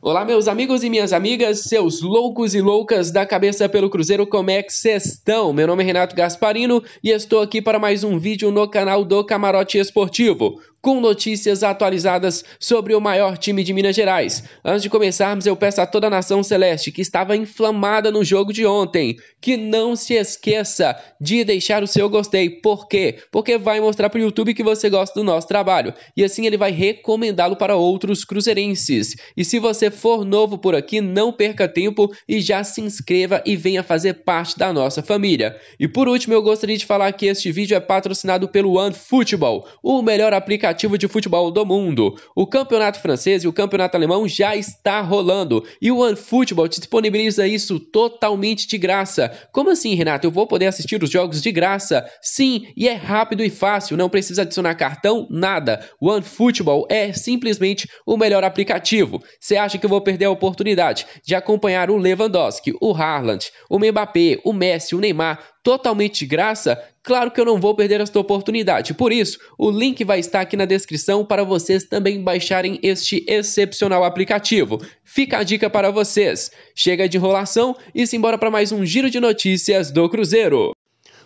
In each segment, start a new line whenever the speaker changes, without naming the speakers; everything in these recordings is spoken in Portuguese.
Olá, meus amigos e minhas amigas, seus loucos e loucas da cabeça pelo Cruzeiro, como é que vocês estão? Meu nome é Renato Gasparino e estou aqui para mais um vídeo no canal do Camarote Esportivo, com notícias atualizadas sobre o maior time de Minas Gerais. Antes de começarmos, eu peço a toda a nação celeste que estava inflamada no jogo de ontem, que não se esqueça de deixar o seu gostei. Por quê? Porque vai mostrar para o YouTube que você gosta do nosso trabalho e assim ele vai recomendá-lo para outros cruzeirenses. E se você for novo por aqui, não perca tempo e já se inscreva e venha fazer parte da nossa família. E por último, eu gostaria de falar que este vídeo é patrocinado pelo OneFootball, o melhor aplicativo de futebol do mundo. O campeonato francês e o campeonato alemão já está rolando e o OneFootball te disponibiliza isso totalmente de graça. Como assim, Renato? Eu vou poder assistir os jogos de graça? Sim, e é rápido e fácil, não precisa adicionar cartão, nada. O OneFootball é simplesmente o melhor aplicativo. Você acha acha que vou perder a oportunidade de acompanhar o Lewandowski, o Haaland, o Mbappé, o Messi, o Neymar, totalmente de graça? Claro que eu não vou perder esta oportunidade. Por isso, o link vai estar aqui na descrição para vocês também baixarem este excepcional aplicativo. Fica a dica para vocês. Chega de enrolação e simbora para mais um giro de notícias do Cruzeiro.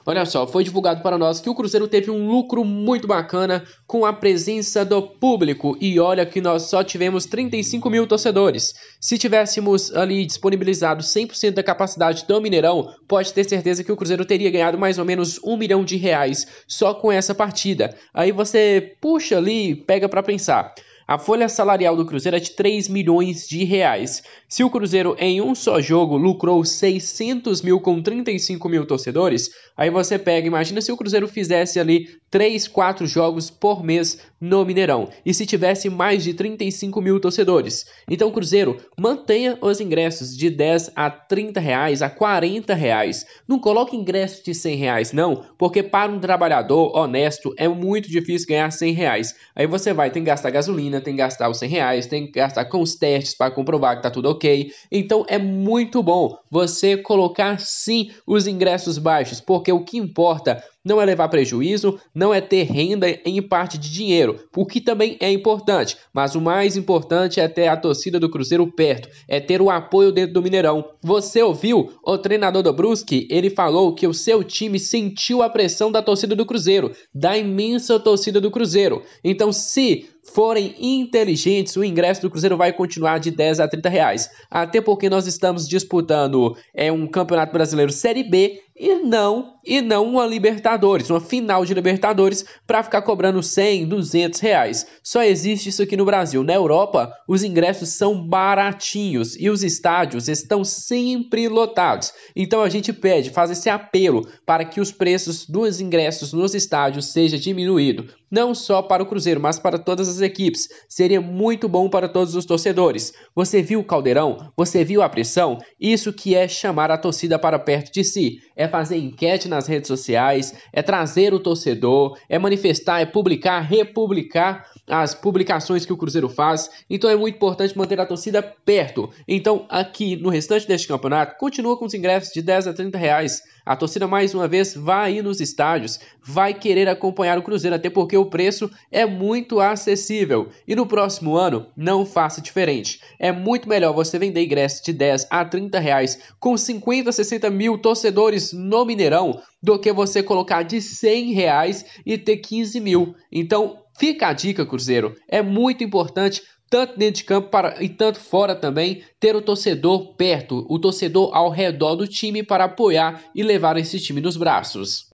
Olha só, foi divulgado para nós que o Cruzeiro teve um lucro muito bacana com a presença do público. E olha que nós só tivemos 35 mil torcedores. Se tivéssemos ali disponibilizado 100% da capacidade do Mineirão, pode ter certeza que o Cruzeiro teria ganhado mais ou menos um milhão de reais só com essa partida. Aí você puxa ali e pega para pensar. A folha salarial do Cruzeiro é de 3 milhões de reais. Se o Cruzeiro em um só jogo lucrou 600 mil com 35 mil torcedores, aí você pega, imagina se o Cruzeiro fizesse ali 3, 4 jogos por mês no Mineirão e se tivesse mais de 35 mil torcedores. Então Cruzeiro mantenha os ingressos de 10 a 30 reais a 40 reais. Não coloque ingresso de 100 reais não, porque para um trabalhador honesto é muito difícil ganhar 100 reais. Aí você vai ter que gastar gasolina, tem que gastar os 100 reais, tem que gastar com os testes para comprovar que está tudo ok. Então é muito bom você colocar sim os ingressos baixos, porque o que importa não é levar prejuízo, não é ter renda em parte de dinheiro, o que também é importante, mas o mais importante é ter a torcida do Cruzeiro perto, é ter o apoio dentro do Mineirão. Você ouviu? O treinador do Brusque, ele falou que o seu time sentiu a pressão da torcida do Cruzeiro, da imensa torcida do Cruzeiro. Então, se forem inteligentes, o ingresso do Cruzeiro vai continuar de 10 a 30 reais. Até porque nós estamos disputando é um Campeonato Brasileiro Série B e não e não uma Libertadores, uma final de Libertadores para ficar cobrando 100, 200 reais. Só existe isso aqui no Brasil. Na Europa, os ingressos são baratinhos e os estádios estão sempre lotados. Então a gente pede, faz esse apelo para que os preços dos ingressos nos estádios seja diminuído, não só para o Cruzeiro, mas para todas as equipes. Seria muito bom para todos os torcedores. Você viu o caldeirão? Você viu a pressão? Isso que é chamar a torcida para perto de si. É fazer enquete nas redes sociais, é trazer o torcedor, é manifestar, é publicar, republicar as publicações que o Cruzeiro faz. Então é muito importante manter a torcida perto. Então, aqui no restante deste campeonato, continua com os ingressos de 10 a 30 reais. A torcida, mais uma vez, vai ir nos estádios, vai querer acompanhar o Cruzeiro, até porque o preço é muito acessível. E no próximo ano, não faça diferente. É muito melhor você vender ingressos de 10 a 30 reais com 50, 60 mil torcedores no Mineirão do que você colocar de 100 reais e ter 15 mil. Então, Fica a dica, Cruzeiro. É muito importante tanto dentro de campo para, e tanto fora também, ter o torcedor perto, o torcedor ao redor do time para apoiar e levar esse time nos braços.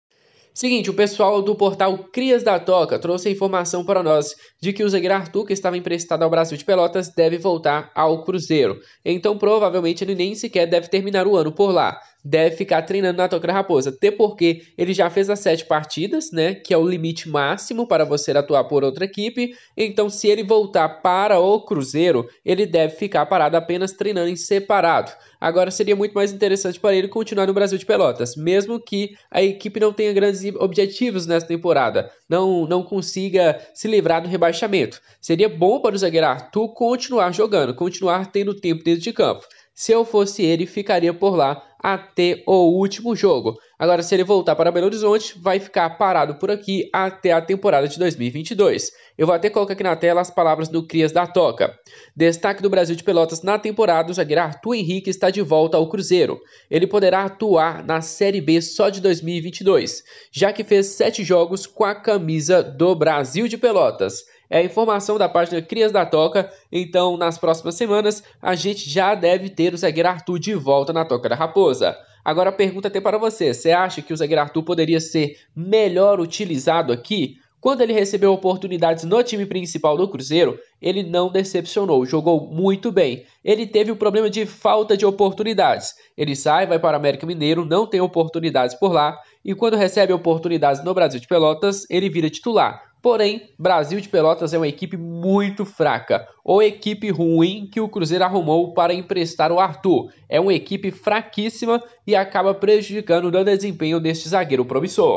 Seguinte, o pessoal do portal Crias da Toca trouxe a informação para nós de que o zagueiro Arthur, que estava emprestado ao Brasil de Pelotas, deve voltar ao Cruzeiro. Então, provavelmente, ele nem sequer deve terminar o ano por lá deve ficar treinando na toca da raposa. Até porque ele já fez as sete partidas, né? Que é o limite máximo para você atuar por outra equipe. Então, se ele voltar para o Cruzeiro, ele deve ficar parado apenas treinando em separado. Agora, seria muito mais interessante para ele continuar no Brasil de Pelotas, mesmo que a equipe não tenha grandes objetivos nessa temporada, não, não consiga se livrar do rebaixamento. Seria bom para o zagueiro Arthur continuar jogando, continuar tendo tempo dentro de campo. Se eu fosse ele, ficaria por lá até o último jogo. Agora, se ele voltar para Belo Horizonte, vai ficar parado por aqui até a temporada de 2022. Eu vou até colocar aqui na tela as palavras do Crias da Toca. Destaque do Brasil de Pelotas na temporada, o zagueiro Arthur Henrique está de volta ao Cruzeiro. Ele poderá atuar na Série B só de 2022, já que fez sete jogos com a camisa do Brasil de Pelotas é a informação da página Crias da Toca. Então, nas próximas semanas, a gente já deve ter o zagueiro Arthur de volta na Toca da Raposa. Agora, a pergunta até para você: você acha que o zagueiro Arthur poderia ser melhor utilizado aqui? Quando ele recebeu oportunidades no time principal do Cruzeiro, ele não decepcionou, jogou muito bem. Ele teve o problema de falta de oportunidades. Ele sai, vai para o América Mineiro, não tem oportunidades por lá, e quando recebe oportunidades no Brasil de Pelotas, ele vira titular. Porém, Brasil de Pelotas é uma equipe muito fraca, ou equipe ruim que o Cruzeiro arrumou para emprestar o Arthur. É uma equipe fraquíssima e acaba prejudicando o desempenho deste zagueiro promissor.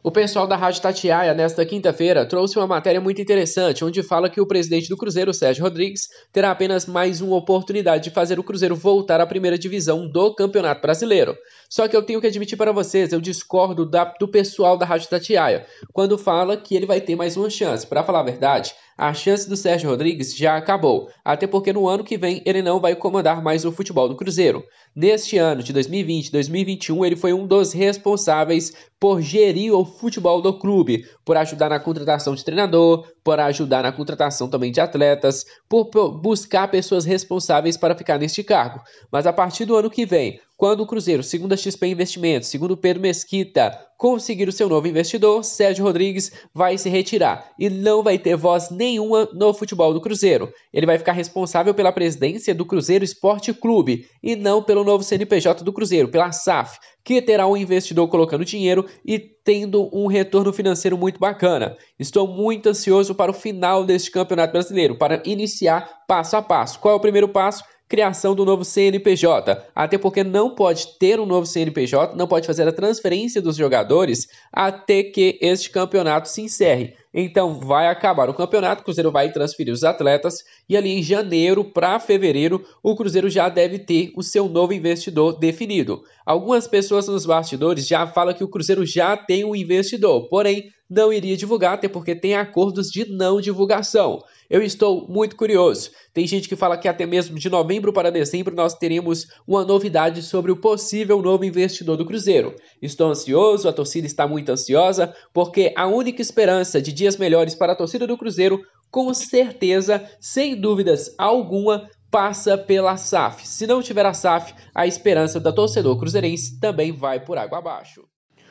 O pessoal da Rádio Tatiaia, nesta quinta-feira, trouxe uma matéria muito interessante, onde fala que o presidente do Cruzeiro, Sérgio Rodrigues, terá apenas mais uma oportunidade de fazer o Cruzeiro voltar à primeira divisão do Campeonato Brasileiro. Só que eu tenho que admitir para vocês, eu discordo da, do pessoal da Rádio Tatiaia, quando fala que ele vai ter mais uma chance. Para falar a verdade, a chance do Sérgio Rodrigues já acabou, até porque no ano que vem ele não vai comandar mais o futebol do Cruzeiro. Neste ano de 2020 2021, ele foi um dos responsáveis por gerir o futebol do clube, por ajudar na contratação de treinador, por ajudar na contratação também de atletas, por buscar pessoas responsáveis para ficar neste cargo. Mas a partir do ano que vem, quando o Cruzeiro, a XP Investimentos. Segundo Pedro Mesquita, conseguir o seu novo investidor, Sérgio Rodrigues vai se retirar e não vai ter voz nenhuma no futebol do Cruzeiro. Ele vai ficar responsável pela presidência do Cruzeiro Esporte Clube e não pelo novo CNPJ do Cruzeiro, pela SAF, que terá um investidor colocando dinheiro e tendo um retorno financeiro muito bacana. Estou muito ansioso para o final deste Campeonato Brasileiro, para iniciar passo a passo. Qual é o primeiro passo? criação do novo CNPJ. Até porque não pode ter um novo CNPJ, não pode fazer a transferência dos jogadores até que este campeonato se encerre. Então vai acabar o campeonato, o Cruzeiro vai transferir os atletas e ali em janeiro para fevereiro o Cruzeiro já deve ter o seu novo investidor definido. Algumas pessoas nos bastidores já falam que o Cruzeiro já tem um investidor, porém não iria divulgar, até porque tem acordos de não divulgação. Eu estou muito curioso. Tem gente que fala que até mesmo de novembro para dezembro nós teremos uma novidade sobre o possível novo investidor do Cruzeiro. Estou ansioso, a torcida está muito ansiosa, porque a única esperança de dias melhores para a torcida do Cruzeiro, com certeza, sem dúvidas alguma, passa pela SAF. Se não tiver a SAF, a esperança da torcedor cruzeirense também vai por água abaixo.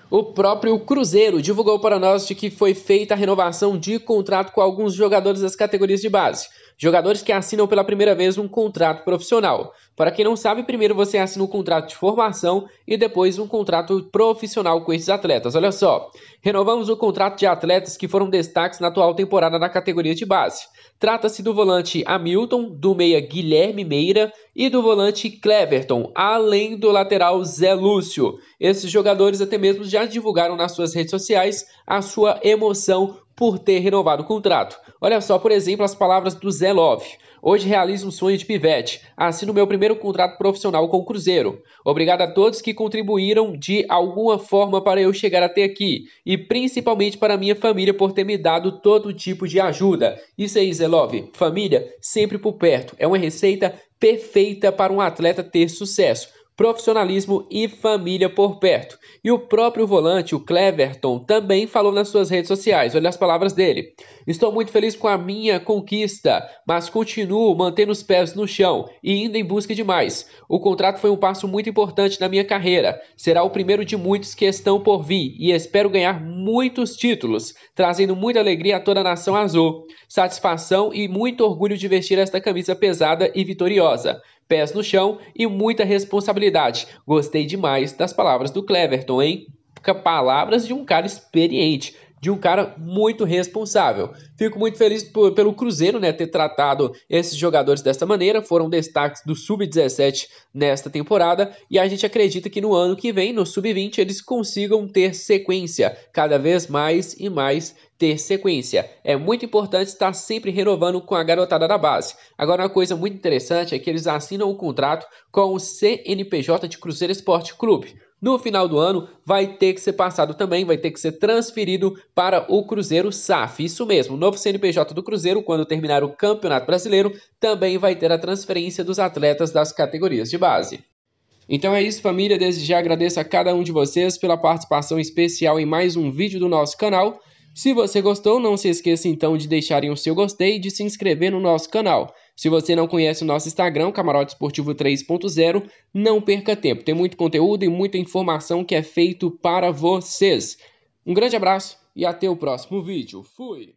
O próprio Cruzeiro divulgou para nós de que foi feita a renovação de contrato com alguns jogadores das categorias de base jogadores que assinam pela primeira vez um contrato profissional. Para quem não sabe, primeiro você assina um contrato de formação e depois um contrato profissional com esses atletas. Olha só, renovamos o contrato de atletas que foram destaques na atual temporada na categoria de base. Trata-se do volante Hamilton, do meia Guilherme Meira e do volante Cleverton, além do lateral Zé Lúcio. Esses jogadores até mesmo já divulgaram nas suas redes sociais a sua emoção por ter renovado o contrato. Olha só, por exemplo, as palavras do Zé Love. Hoje realizo um sonho de pivete. Assino meu primeiro contrato profissional com o Cruzeiro. Obrigado a todos que contribuíram de alguma forma para eu chegar até aqui e principalmente para minha família por ter me dado todo tipo de ajuda. Isso aí, Zelov. Família sempre por perto. É uma receita perfeita para um atleta ter sucesso profissionalismo e família por perto. E o próprio volante, o Cleverton, também falou nas suas redes sociais. Olha as palavras dele. Estou muito feliz com a minha conquista, mas continuo mantendo os pés no chão e indo em busca de mais. O contrato foi um passo muito importante na minha carreira. Será o primeiro de muitos que estão por vir e espero ganhar muitos títulos, trazendo muita alegria a toda a nação azul. Satisfação e muito orgulho de vestir esta camisa pesada e vitoriosa pés no chão e muita responsabilidade. Gostei demais das palavras do Cleverton, hein? Palavras de um cara experiente, de um cara muito responsável. Fico muito feliz por, pelo Cruzeiro né, ter tratado esses jogadores desta maneira. Foram destaques do Sub-17 nesta temporada. E a gente acredita que no ano que vem, no Sub-20, eles consigam ter sequência. Cada vez mais e mais ter sequência. É muito importante estar sempre renovando com a garotada da base. Agora, uma coisa muito interessante é que eles assinam o um contrato com o CNPJ de Cruzeiro Esporte Clube. No final do ano, vai ter que ser passado também, vai ter que ser transferido para o Cruzeiro SAF. Isso mesmo, novo CNPJ do Cruzeiro, quando terminar o Campeonato Brasileiro, também vai ter a transferência dos atletas das categorias de base. Então é isso, família. Desde já agradeço a cada um de vocês pela participação especial em mais um vídeo do nosso canal. Se você gostou, não se esqueça então de deixarem o seu gostei e de se inscrever no nosso canal. Se você não conhece o nosso Instagram, Camarote Esportivo 3.0, não perca tempo. Tem muito conteúdo e muita informação que é feito para vocês. Um grande abraço e até o próximo vídeo. Fui!